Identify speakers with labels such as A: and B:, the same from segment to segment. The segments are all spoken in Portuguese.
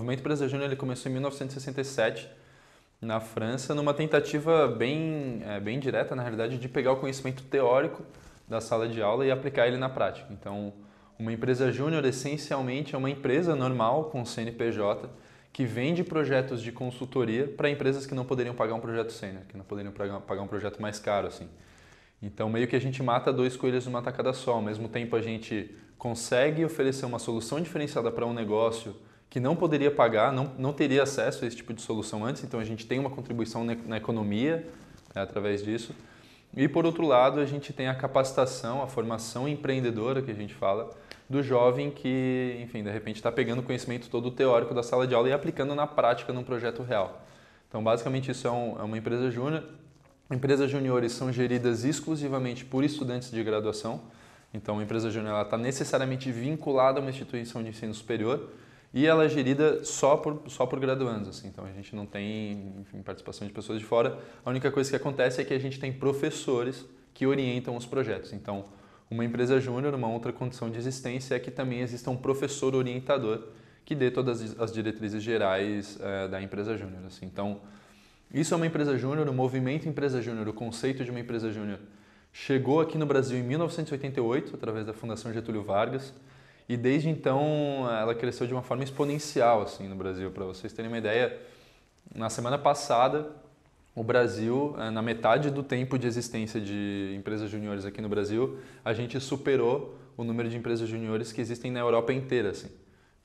A: movimento empresa Júnior ele começou em 1967 na França, numa tentativa bem, é, bem direta, na realidade, de pegar o conhecimento teórico da sala de aula e aplicar ele na prática. Então, uma empresa júnior essencialmente é uma empresa normal com CNPJ que vende projetos de consultoria para empresas que não poderiam pagar um projeto sênior, que não poderiam pagar um projeto mais caro assim. Então, meio que a gente mata dois coelhos numa tacada só. Ao mesmo tempo, a gente consegue oferecer uma solução diferenciada para um negócio que não poderia pagar, não, não teria acesso a esse tipo de solução antes, então a gente tem uma contribuição na, na economia né, através disso. E por outro lado, a gente tem a capacitação, a formação empreendedora que a gente fala, do jovem que, enfim, de repente está pegando o conhecimento todo teórico da sala de aula e aplicando na prática num projeto real. Então, basicamente, isso é, um, é uma empresa júnior. Empresas juniores são geridas exclusivamente por estudantes de graduação. Então, a empresa júnior está necessariamente vinculada a uma instituição de ensino superior e ela é gerida só por, só por graduandos, assim, então a gente não tem enfim, participação de pessoas de fora. A única coisa que acontece é que a gente tem professores que orientam os projetos. Então, uma empresa júnior, uma outra condição de existência é que também exista um professor orientador que dê todas as diretrizes gerais é, da empresa júnior. Assim. Então, isso é uma empresa júnior, o movimento empresa júnior, o conceito de uma empresa júnior chegou aqui no Brasil em 1988, através da Fundação Getúlio Vargas. E desde então ela cresceu de uma forma exponencial assim no Brasil. Para vocês terem uma ideia, na semana passada o Brasil, eh, na metade do tempo de existência de empresas juniores aqui no Brasil, a gente superou o número de empresas juniores que existem na Europa inteira, assim.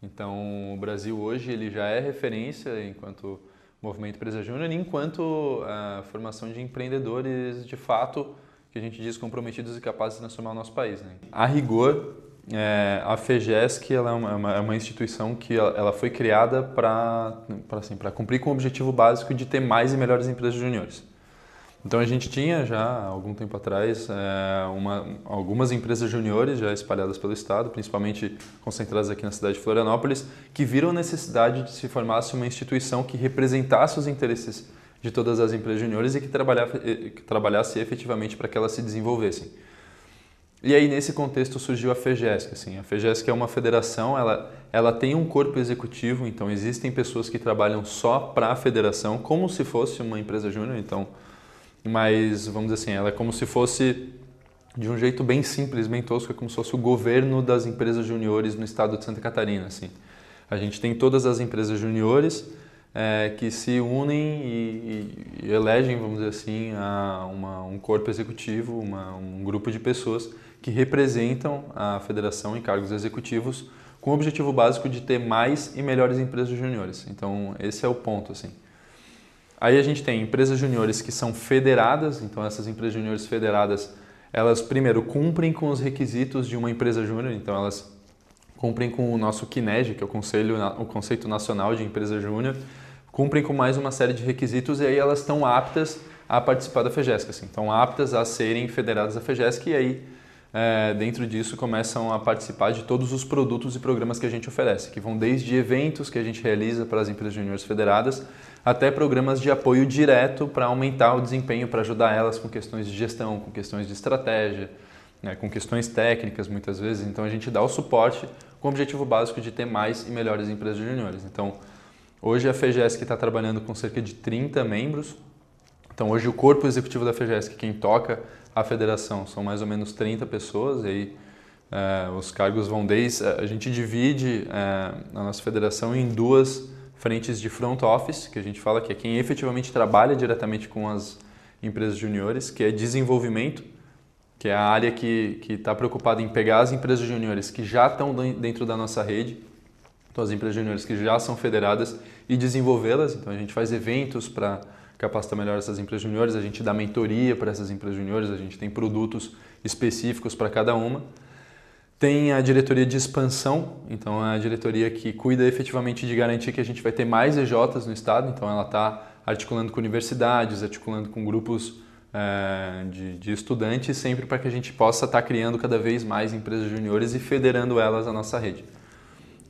A: Então, o Brasil hoje ele já é referência enquanto movimento empresa júnior, enquanto a ah, formação de empreendedores de fato que a gente diz comprometidos e capazes de transformar o nosso país. Né? A rigor, é, a FEGESC ela é, uma, é uma é instituição que ela, foi criada para assim, cumprir com o objetivo básico de ter mais e melhores empresas juniores. Então a gente tinha já há algum tempo atrás é, uma, algumas empresas juniores já espalhadas pelo estado, principalmente concentradas aqui na cidade de Florianópolis, que viram a necessidade de se formasse uma instituição que representasse os interesses de todas as empresas juniores e que, que trabalhasse efetivamente para que elas se desenvolvessem. E aí nesse contexto surgiu a FEGESC, assim, a FEGESC é uma federação, ela, ela tem um corpo executivo, então existem pessoas que trabalham só para a federação, como se fosse uma empresa júnior, então, mas vamos dizer assim, ela é como se fosse de um jeito bem simples, bem tosco, é como se fosse o governo das empresas juniores no estado de Santa Catarina, assim. A gente tem todas as empresas juniores, é, que se unem e, e, elegem, vamos dizer assim, a uma, um corpo executivo, uma, um grupo de pessoas que representam a federação em cargos executivos com o objetivo básico de ter mais e melhores empresas juniores. Então, esse é o ponto, assim. Aí a gente tem empresas juniores que são federadas, então essas empresas juniores federadas, elas primeiro cumprem com os requisitos de uma empresa júnior, então elas cumprem com o nosso CINEG, que é o, Conselho, o Conceito Nacional de Empresa Júnior, cumprem com mais uma série de requisitos e aí elas estão aptas a participar da FEGESC, assim, estão aptas a serem federadas à FEGESC e aí é, dentro disso começam a participar de todos os produtos e programas que a gente oferece, que vão desde eventos que a gente realiza para as empresas juniores federadas até programas de apoio direto para aumentar o desempenho, para ajudar elas com questões de gestão, com questões de estratégia, né, com questões técnicas muitas vezes. Então a gente dá o suporte com o objetivo básico de ter mais e melhores empresas juniores. Então Hoje a FGESC está trabalhando com cerca de 30 membros. Então hoje o corpo executivo da FGESC, quem toca a federação, são mais ou menos 30 pessoas. E aí eh, os cargos vão desde... Eh, a gente divide eh, a nossa federação em duas frentes de front office, que a gente fala que é quem efetivamente trabalha diretamente com as empresas juniores, que é desenvolvimento, que é a área que está preocupada em pegar as empresas juniores que já estão dentro da nossa rede então, as empresas juniores que já são federadas e desenvolvê-las. Então, a gente faz eventos para capacitar melhor essas empresas juniores, a gente dá mentoria para essas empresas juniores, a gente tem produtos específicos para cada uma. Tem a diretoria de expansão, então é a diretoria que cuida efetivamente de garantir que a gente vai ter mais EJs no estado, então ela está articulando com universidades, articulando com grupos é, de, de, estudantes, sempre para que a gente possa estar tá criando cada vez mais empresas juniores e federando elas à nossa rede.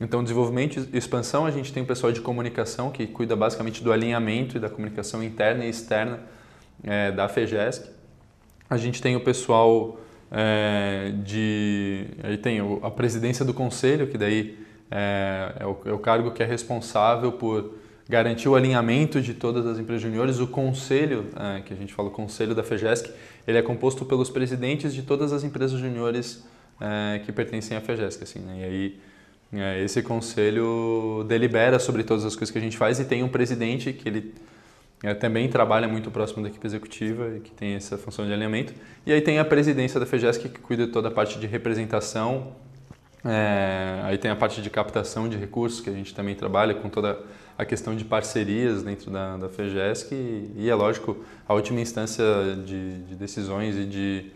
A: Então, desenvolvimento e expansão, a gente tem o pessoal de comunicação que cuida basicamente do alinhamento e da comunicação interna e externa é, da FEGESC. A gente tem o pessoal é, de... Aí tem a presidência do conselho, que daí é, é, o, é o cargo que é responsável por garantir o alinhamento de todas as empresas juniores. O conselho, é, que a gente fala o conselho da FEGESC, ele é composto pelos presidentes de todas as empresas juniores é, que pertencem à FEGESC. Assim, né? E aí é, esse conselho delibera sobre todas as coisas que a gente faz e tem um presidente que ele é, também trabalha muito próximo da equipe executiva e que tem essa função de alinhamento. E aí tem a presidência da FEGESC que cuida de toda a parte de representação, é, aí tem a parte de captação de recursos que a gente também trabalha com toda a questão de parcerias dentro da, da FEGESC e, e é lógico, a última instância de, de decisões e de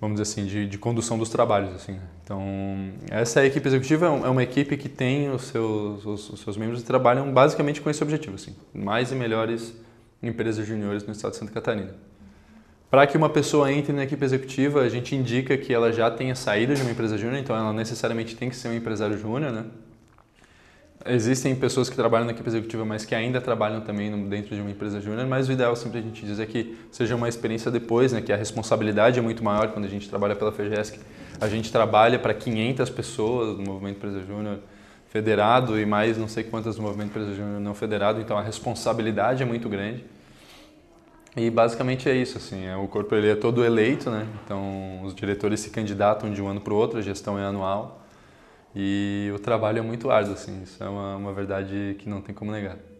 A: vamos dizer assim, de, de condução dos trabalhos. Assim. Né? Então, essa é equipe executiva é, é uma equipe que tem os seus, os, os seus membros que trabalham basicamente com esse objetivo, assim, mais e melhores empresas juniores no estado de Santa Catarina. Para que uma pessoa entre na equipe executiva, a gente indica que ela já tenha saído de uma empresa júnior, então ela necessariamente tem que ser um empresário júnior, né? Existem pessoas que trabalham na equipe executiva, mas que ainda trabalham também dentro de uma empresa júnior, mas o ideal sempre a gente diz é que seja uma experiência depois, né, que a responsabilidade é muito maior quando a gente trabalha pela FGESC. A gente trabalha para 500 pessoas no movimento empresa júnior federado e mais não sei quantas no movimento empresa júnior não federado, então a responsabilidade é muito grande. E basicamente é isso, assim, é, o corpo ele é todo eleito, né? Então os diretores se candidatam de um ano para o outro, a gestão é anual. E o trabalho é muito árduo, assim, isso é uma, uma verdade que não tem como negar.